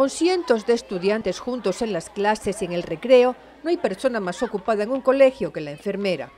Con cientos de estudiantes juntos en las clases y en el recreo, no hay persona más ocupada en un colegio que la enfermera.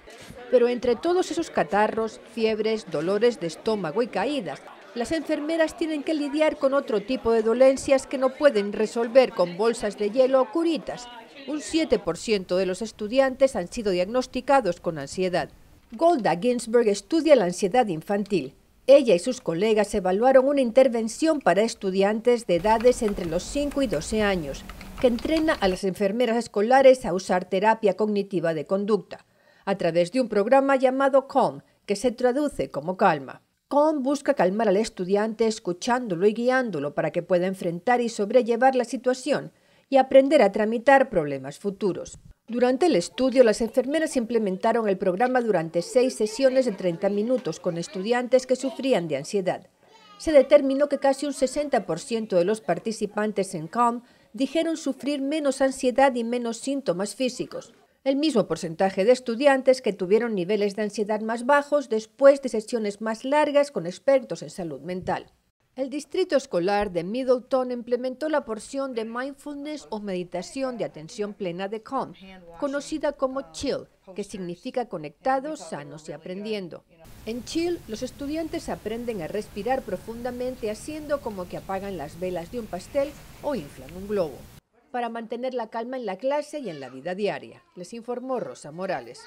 Pero entre todos esos catarros, fiebres, dolores de estómago y caídas, las enfermeras tienen que lidiar con otro tipo de dolencias que no pueden resolver con bolsas de hielo o curitas. Un 7% de los estudiantes han sido diagnosticados con ansiedad. Golda Ginsberg estudia la ansiedad infantil ella y sus colegas evaluaron una intervención para estudiantes de edades entre los 5 y 12 años, que entrena a las enfermeras escolares a usar terapia cognitiva de conducta, a través de un programa llamado COM, que se traduce como calma. COM busca calmar al estudiante escuchándolo y guiándolo para que pueda enfrentar y sobrellevar la situación y aprender a tramitar problemas futuros. Durante el estudio, las enfermeras implementaron el programa durante seis sesiones de 30 minutos con estudiantes que sufrían de ansiedad. Se determinó que casi un 60% de los participantes en CALM dijeron sufrir menos ansiedad y menos síntomas físicos, el mismo porcentaje de estudiantes que tuvieron niveles de ansiedad más bajos después de sesiones más largas con expertos en salud mental. El Distrito Escolar de Middleton implementó la porción de mindfulness o meditación de atención plena de Calm, conocida como Chill, que significa conectados, sanos y aprendiendo. En Chill, los estudiantes aprenden a respirar profundamente haciendo como que apagan las velas de un pastel o inflan un globo, para mantener la calma en la clase y en la vida diaria, les informó Rosa Morales.